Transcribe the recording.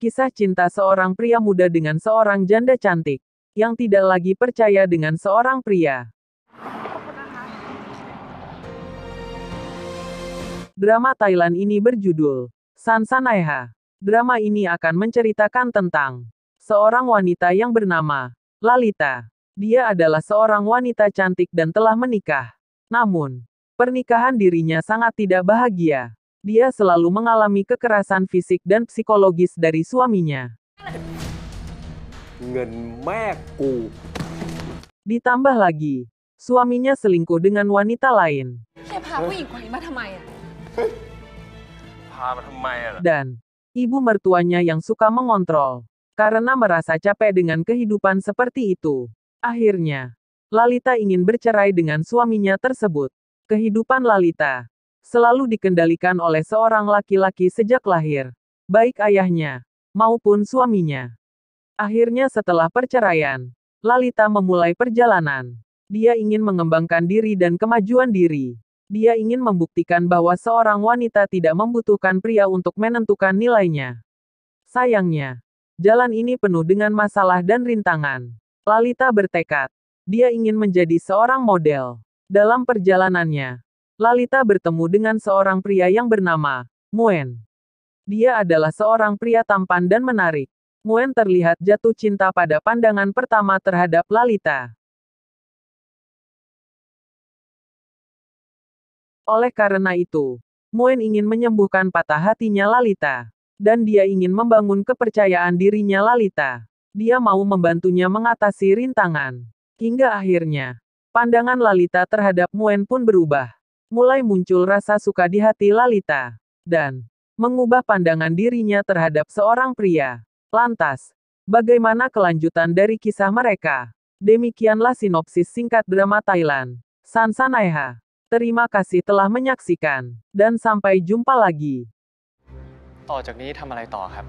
Kisah cinta seorang pria muda dengan seorang janda cantik, yang tidak lagi percaya dengan seorang pria. Drama Thailand ini berjudul Sansanaiha. Drama ini akan menceritakan tentang seorang wanita yang bernama Lalita. Dia adalah seorang wanita cantik dan telah menikah. Namun, pernikahan dirinya sangat tidak bahagia. Dia selalu mengalami kekerasan fisik dan psikologis dari suaminya. Ngenmeku. Ditambah lagi, suaminya selingkuh dengan wanita lain. Dan ibu mertuanya yang suka mengontrol karena merasa capek dengan kehidupan seperti itu. Akhirnya, Lalita ingin bercerai dengan suaminya tersebut. Kehidupan Lalita selalu dikendalikan oleh seorang laki-laki sejak lahir, baik ayahnya maupun suaminya. Akhirnya, setelah perceraian, Lalita memulai perjalanan. Dia ingin mengembangkan diri dan kemajuan diri. Dia ingin membuktikan bahwa seorang wanita tidak membutuhkan pria untuk menentukan nilainya. Sayangnya, jalan ini penuh dengan masalah dan rintangan. Lalita bertekad, dia ingin menjadi seorang model. Dalam perjalanannya, Lalita bertemu dengan seorang pria yang bernama Muen. Dia adalah seorang pria tampan dan menarik. Muen terlihat jatuh cinta pada pandangan pertama terhadap Lalita. Oleh karena itu, Muen ingin menyembuhkan patah hatinya Lalita. Dan dia ingin membangun kepercayaan dirinya Lalita. Dia mau membantunya mengatasi rintangan. Hingga akhirnya, pandangan Lalita terhadap Muen pun berubah mulai muncul rasa suka di hati Lalita. Dan, mengubah pandangan dirinya terhadap seorang pria. Lantas, bagaimana kelanjutan dari kisah mereka? Demikianlah sinopsis singkat drama Thailand. Sansanaiha. Terima kasih telah menyaksikan, dan sampai jumpa lagi. ต่อจากนี้ทำอะไรต่อครับ